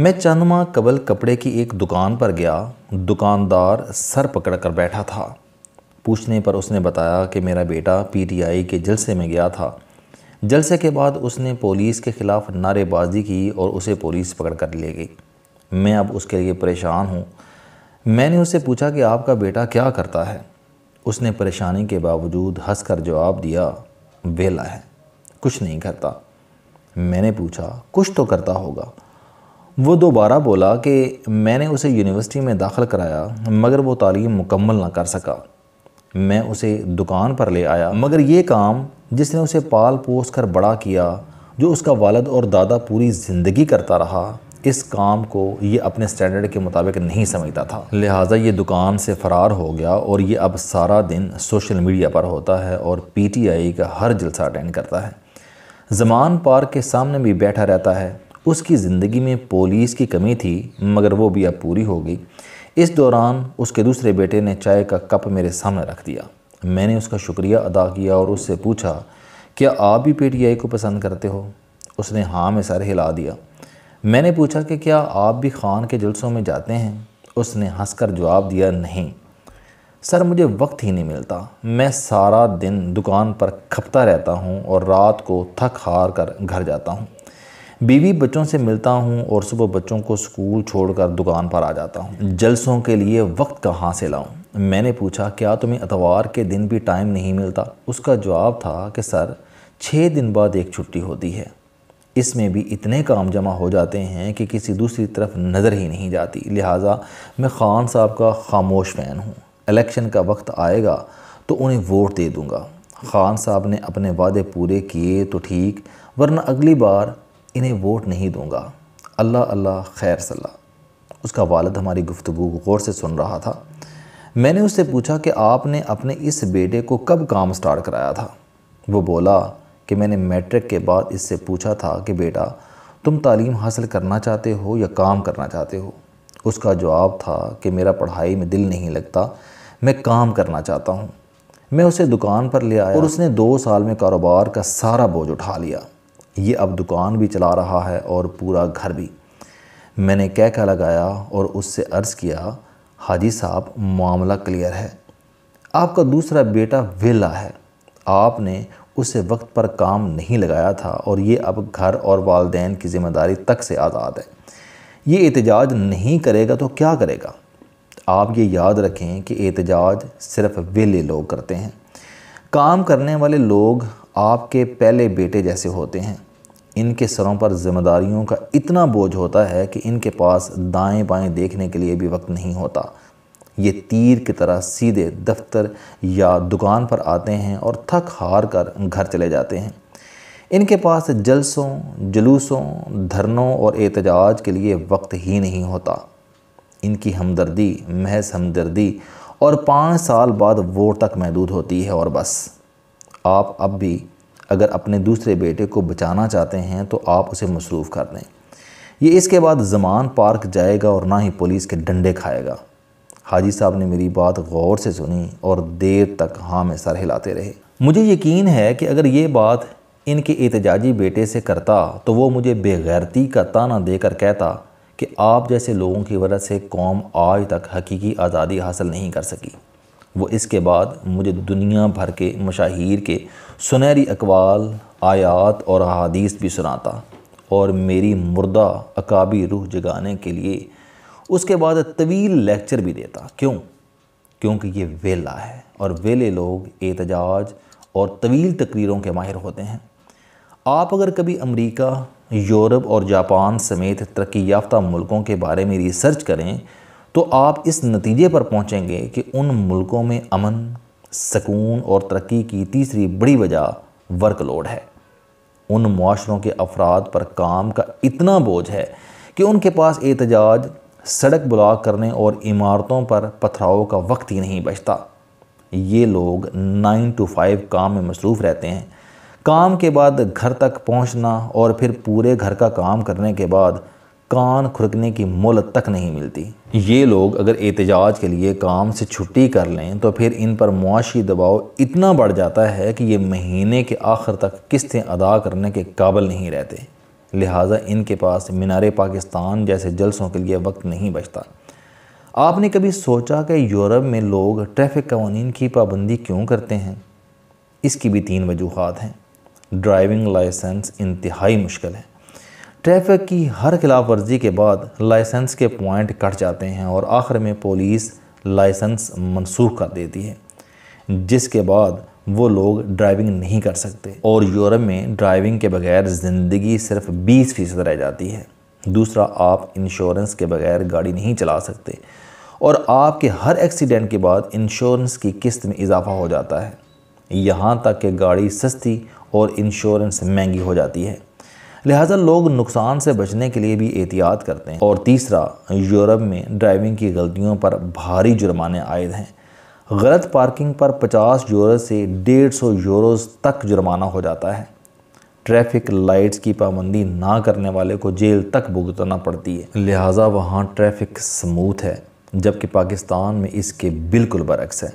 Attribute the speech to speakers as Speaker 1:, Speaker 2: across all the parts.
Speaker 1: मैं चंद माह कबल कपड़े की एक दुकान पर गया दुकानदार सर पकड़ कर बैठा था पूछने पर उसने बताया कि मेरा बेटा पीटीआई के जलसे में गया था जलसे के बाद उसने पुलिस के ख़िलाफ़ नारेबाजी की और उसे पुलिस पकड़ कर ले गई मैं अब उसके लिए परेशान हूँ मैंने उससे पूछा कि आपका बेटा क्या करता है उसने परेशानी के बावजूद कर जवाब दिया वेला है कुछ नहीं करता मैंने पूछा कुछ तो करता होगा वो दोबारा बोला कि मैंने उसे यूनिवर्सिटी में दाखिल कराया मगर वो तालीम मुकम्मल ना कर सका मैं उसे दुकान पर ले आया मगर ये काम जिसने उसे पाल पोस कर बड़ा किया जो उसका वालद और दादा पूरी ज़िंदगी करता रहा इस काम को ये अपने स्टैंडर्ड के मुताबिक नहीं समझता था लिहाजा ये दुकान से फ़रार हो गया और ये अब सारा दिन सोशल मीडिया पर होता है और पीटीआई का हर जलसा अटेंड करता है जमान पार्क के सामने भी बैठा रहता है उसकी ज़िंदगी में पोलिस की कमी थी मगर वो भी अब पूरी हो गई इस दौरान उसके दूसरे बेटे ने चाय का कप मेरे सामने रख दिया मैंने उसका शुक्रिया अदा किया और उससे पूछा क्या आप भी पी को पसंद करते हो उसने हाँ में सर हिला दिया मैंने पूछा कि क्या आप भी खान के जलसों में जाते हैं उसने हंसकर जवाब दिया नहीं सर मुझे वक्त ही नहीं मिलता मैं सारा दिन दुकान पर खपता रहता हूँ और रात को थक हार कर घर जाता हूँ बीवी बच्चों से मिलता हूँ और सुबह बच्चों को स्कूल छोड़कर दुकान पर आ जाता हूँ जलसों के लिए वक्त कहाँ से लाऊँ मैंने पूछा क्या तुम्हें अतवार के दिन भी टाइम नहीं मिलता उसका जवाब था कि सर छः दिन बाद एक छुट्टी होती है इसमें भी इतने काम जमा हो जाते हैं कि किसी दूसरी तरफ नज़र ही नहीं जाती लिहाजा मैं ख़ान साहब का खामोश फ़ैन हूँ इलेक्शन का वक्त आएगा तो उन्हें वोट दे दूँगा ख़ान साहब ने अपने वादे पूरे किए तो ठीक वरना अगली बार इन्हें वोट नहीं दूंगा अल्लाह अल्लाह खैर सल्ला उसका वालद हमारी गुफ्तु को गौर से सुन रहा था मैंने उससे पूछा कि आपने अपने इस बेटे को कब काम स्टार्ट कराया था वो बोला कि मैंने मैट्रिक के बाद इससे पूछा था कि बेटा तुम तालीम हासिल करना चाहते हो या काम करना चाहते हो उसका जवाब था कि मेरा पढ़ाई में दिल नहीं लगता मैं काम करना चाहता हूँ मैं उसे दुकान पर ले आया और उसने दो साल में कारोबार का सारा बोझ उठा लिया ये अब दुकान भी चला रहा है और पूरा घर भी मैंने कह कह लगाया और उससे अर्ज़ किया हाजी साहब मामला क्लियर है आपका दूसरा बेटा वेला है आपने उसे वक्त पर काम नहीं लगाया था और ये अब घर और वालदेन की ज़िम्मेदारी तक से आज़ाद है ये एहतजाज नहीं करेगा तो क्या करेगा आप ये याद रखें कि एहतजाज सिर्फ वेले लोग करते हैं काम करने वाले लोग आपके पहले बेटे जैसे होते हैं इनके सरों पर जिम्मेदारियों का इतना बोझ होता है कि इनके पास दाएं बाएं देखने के लिए भी वक्त नहीं होता ये तीर की तरह सीधे दफ्तर या दुकान पर आते हैं और थक हार कर घर चले जाते हैं इनके पास जलसों जुलूसों धरनों और एहतजाज के लिए वक्त ही नहीं होता इनकी हमदर्दी महज हमदर्दी और पाँच साल बाद वोट तक महदूद होती है और बस आप अब भी अगर अपने दूसरे बेटे को बचाना चाहते हैं तो आप उसे मसरूफ़ कर दें ये इसके बाद जमान पार्क जाएगा और ना ही पुलिस के डंडे खाएगा हाजी साहब ने मेरी बात गौर से सुनी और देर तक हाँ में सर हिलाते रहे मुझे यकीन है कि अगर ये बात इनके एहतजाजी बेटे से करता तो वो मुझे बेगैरती का ताना देकर कहता कि आप जैसे लोगों की वजह से कौम आज तक हकीकी आज़ादी हासिल नहीं कर सकी वो इसके बाद मुझे दुनिया भर के मशाहिर के सुनहरी अकवाल आयात और अदीस भी सुनाता और मेरी मुर्दा अकाबी रूह जगाने के लिए उसके बाद तवील लेक्चर भी देता क्यों क्योंकि ये वेला है और वेले लोग एहतजाज और तवील तकरीरों के माहिर होते हैं आप अगर कभी अमेरिका यूरोप और जापान समेत तरक्की याफ्ता मुल्कों के बारे में रिसर्च करें तो आप इस नतीजे पर पहुँचेंगे कि उन मुल्कों में अमन सकून और तरक्की की तीसरी बड़ी वजह वर्कलोड है उन माशरों के अफराद पर काम का इतना बोझ है कि उनके पास एहतजाज सड़क ब्लॉक करने और इमारतों पर पथराव का वक्त ही नहीं बचता ये लोग नाइन टू फाइव काम में मसरूफ़ रहते हैं काम के बाद घर तक पहुंचना और फिर पूरे घर का काम करने के बाद कान खुरकने की मोलत तक नहीं मिलती ये लोग अगर एहतजाज के लिए काम से छुट्टी कर लें तो फिर इन पर मुआशी दबाव इतना बढ़ जाता है कि ये महीने के आखिर तक किस्तें अदा करने के काबल नहीं रहते लिहाजा इनके पास मीनार पाकिस्तान जैसे जलसों के लिए वक्त नहीं बचता आपने कभी सोचा कि यूरोप में लोग ट्रैफिक कवानीन की पाबंदी क्यों करते हैं इसकी भी तीन वजूहत हैं ड्राइविंग लाइसेंस इंतहाई मुश्किल है ट्रैफिक की हर खिलाफ वर्जी के बाद लाइसेंस के पॉइंट कट जाते हैं और आखिर में पुलिस लाइसेंस मनसूख कर देती है जिसके बाद वो लोग ड्राइविंग नहीं कर सकते और यूरोप में ड्राइविंग के बगैर ज़िंदगी सिर्फ 20 फीसद रह जाती है दूसरा आप इंश्योरेंस के बगैर गाड़ी नहीं चला सकते और आपके हर एक्सीडेंट के बाद इंश्योरेंस की किस्त में इजाफा हो जाता है यहाँ तक कि गाड़ी सस्ती और इंश्योरेंस महंगी हो जाती है लिहाजा लोग नुकसान से बचने के लिए भी एहतियात करते हैं और तीसरा यूरोप में ड्राइविंग की गलतियों पर भारी जुर्माने आयद हैं गलत पार्किंग पर 50 यूरो से 150 यूरो तक जुर्माना हो जाता है ट्रैफिक लाइट्स की पाबंदी ना करने वाले को जेल तक भुगतना पड़ती है लिहाजा वहाँ ट्रैफिक स्मूथ है जबकि पाकिस्तान में इसके बिल्कुल बरक्स है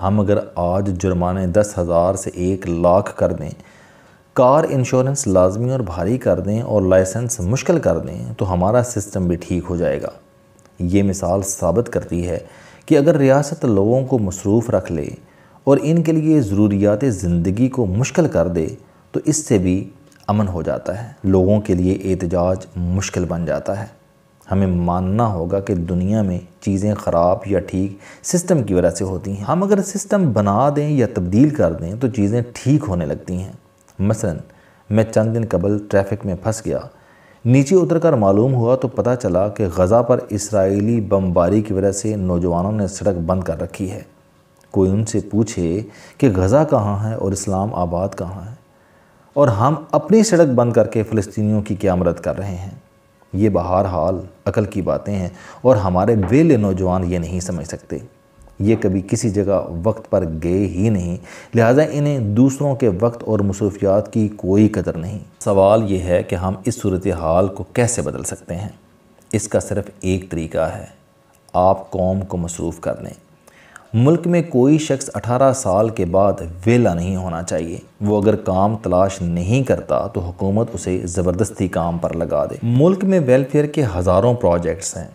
Speaker 1: हम अगर आज जुर्माने दस हज़ार से एक लाख कर दें कार इंश्योरेंस लाजमी और भारी कर दें और लाइसेंस मुश्किल कर दें तो हमारा सिस्टम भी ठीक हो जाएगा ये मिसाल साबित करती है कि अगर रियासत लोगों को मसरूफ़ रख ले और इनके लिए ज़रूरियात ज़िंदगी को मुश्किल कर दे तो इससे भी अमन हो जाता है लोगों के लिए एहतजाज मुश्किल बन जाता है हमें मानना होगा कि दुनिया में चीज़ें ख़राब या ठीक सिस्टम की वजह से होती हैं हम अगर सिस्टम बना दें या तब्दील कर दें तो चीज़ें ठीक होने लगती हैं मसलन मैं चंद दिन कबल ट्रैफिक में फंस गया नीचे उतरकर मालूम हुआ तो पता चला कि गज़ा पर इसराइली बमबारी की वजह से नौजवानों ने सड़क बंद कर रखी है कोई उनसे पूछे कि गज़ा कहाँ है और इस्लाम आबाद कहाँ है और हम अपनी सड़क बंद करके फ़लस्तियों की क्या मदद कर रहे हैं ये बहर हाल अकल की बातें हैं और हमारे वेले नौजवान ये नहीं समझ सकते ये कभी किसी जगह वक्त पर गए ही नहीं लिहाजा इन्हें दूसरों के वक्त और मसरूफियात की कोई कदर नहीं सवाल ये है कि हम इस सूरत हाल को कैसे बदल सकते हैं इसका सिर्फ एक तरीका है आप कौम को मसरूफ़ कर लें मुल्क में कोई शख्स 18 साल के बाद वेला नहीं होना चाहिए वो अगर काम तलाश नहीं करता तो हुकूमत उसे ज़बरदस्ती काम पर लगा दे मुल्क में वेलफेयर के हज़ारों प्रोजेक्ट्स हैं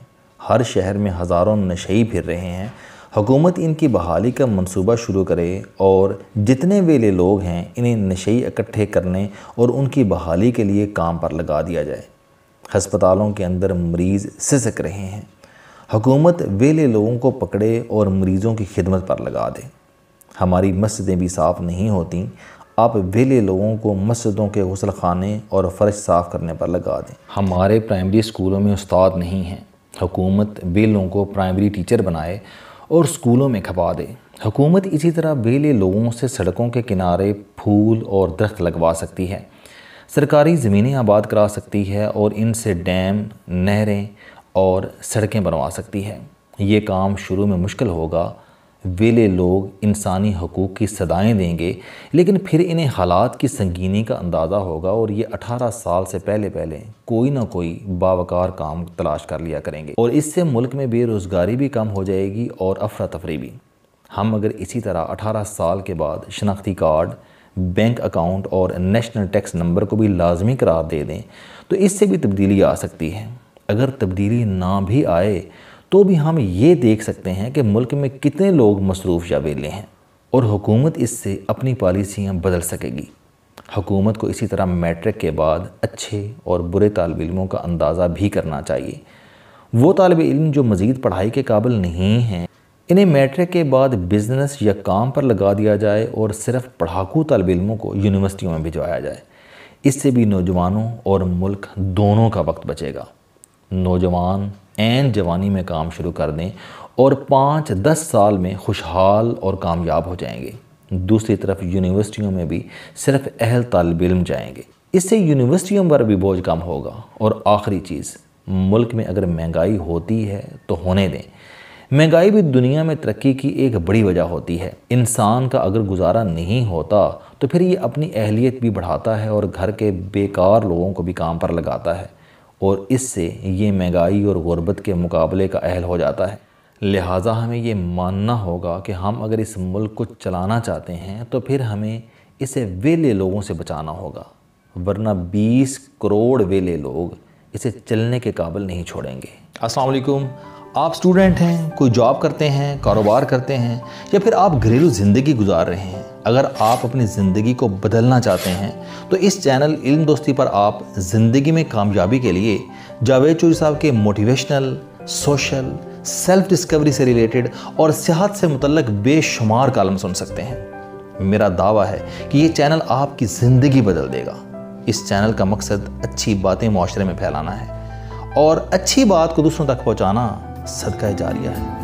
Speaker 1: हर शहर में हज़ारों ही फिर रहे हैं हुकूमत इनकी बहाली का मंसूबा शुरू करे और जितने वेले लोग हैं इन्हें नशे इकट्ठे करने और उनकी बहाली के लिए काम पर लगा दिया जाए हस्पतालों के अंदर मरीज़ सिसक रहे हैं हुकूमत वेले लोगों को पकड़े और मरीज़ों की खिदमत पर लगा दे हमारी मस्जिदें भी साफ़ नहीं होती आप वेले लोगों को मस्जिदों के गसल खाने और फर्श साफ़ करने पर लगा दें हमारे प्राइमरी स्कूलों में उस्ताद नहीं हैं हुकूमत वेलों को प्राइमरी टीचर बनाए और स्कूलों में खपा दे हुकूमत इसी तरह बेले लोगों से सड़कों के किनारे फूल और दरख्त लगवा सकती है सरकारी ज़मीनें आबाद करा सकती है और इनसे डैम नहरें और सड़कें बनवा सकती है ये काम शुरू में मुश्किल होगा वेले लोग इंसानी हकूक़ की सदाएँ देंगे लेकिन फिर इन्हें हालात की संगीनी का अंदाज़ा होगा और ये अठारह साल से पहले पहले कोई ना कोई बावकार काम तलाश कर लिया करेंगे और इससे मुल्क में बेरोज़गारी भी कम हो जाएगी और अफरा तफरी भी हम अगर इसी तरह अठारह साल के बाद शनाख्ती कार्ड बैंक अकाउंट और नेशनल टैक्स नंबर को भी लाजमी करार दे दें तो इससे भी तब्दीली आ सकती है अगर तब्दीली ना भी आए तो भी हम ये देख सकते हैं कि मुल्क में कितने लोग मसरूफ़ या वेले हैं और हुकूमत इससे अपनी पॉलिसियाँ बदल सकेगी हुकूमत को इसी तरह मैट्रिक के बाद अच्छे और बुरे तलब इलमों का अंदाज़ा भी करना चाहिए वो तलब इलम जो मज़ीद पढ़ाई के काबिल नहीं हैं इन्हें मैट्रिक के बाद बिज़नेस या काम पर लगा दिया जाए और सिर्फ पढ़ाकू तलब इलमों को यूनिवर्सिटियों में भिजवाया जाए इससे भी नौजवानों और मुल्क दोनों का वक्त बचेगा नौजवान एन जवानी में काम शुरू कर दें और पाँच दस साल में खुशहाल और कामयाब हो जाएंगे दूसरी तरफ यूनिवर्सिटियों में भी सिर्फ अहल तालब इम जाएंगे इससे यूनिवर्सिटियों पर भी बोझ कम होगा और आखिरी चीज़ मुल्क में अगर महंगाई होती है तो होने दें महंगाई भी दुनिया में तरक्की की एक बड़ी वजह होती है इंसान का अगर गुजारा नहीं होता तो फिर ये अपनी अहलियत भी बढ़ाता है और घर के बेकार लोगों को भी काम पर लगाता है और इससे ये महंगाई और गुरबत के मुकाबले का अहल हो जाता है लिहाजा हमें ये मानना होगा कि हम अगर इस मुल्क को चलाना चाहते हैं तो फिर हमें इसे वेले लोगों से बचाना होगा वरना 20 करोड़ वेले लोग इसे चलने के काबिल नहीं छोड़ेंगे अस्सलाम वालेकुम आप स्टूडेंट हैं कोई जॉब करते हैं कारोबार करते हैं या फिर आप घरेलू ज़िंदगी गुजार रहे हैं अगर आप अपनी ज़िंदगी को बदलना चाहते हैं तो इस चैनल इल्म दोस्ती पर आप ज़िंदगी में कामयाबी के लिए जावेद चूरी साहब के मोटिवेशनल सोशल सेल्फ डिस्कवरी से रिलेटेड और सेहत से मुतलक बेशुमार कालम सुन सकते हैं मेरा दावा है कि ये चैनल आपकी ज़िंदगी बदल देगा इस चैनल का मकसद अच्छी बातें माशरे में फैलाना है और अच्छी बात को दूसरों तक पहुँचाना सदका जारिया है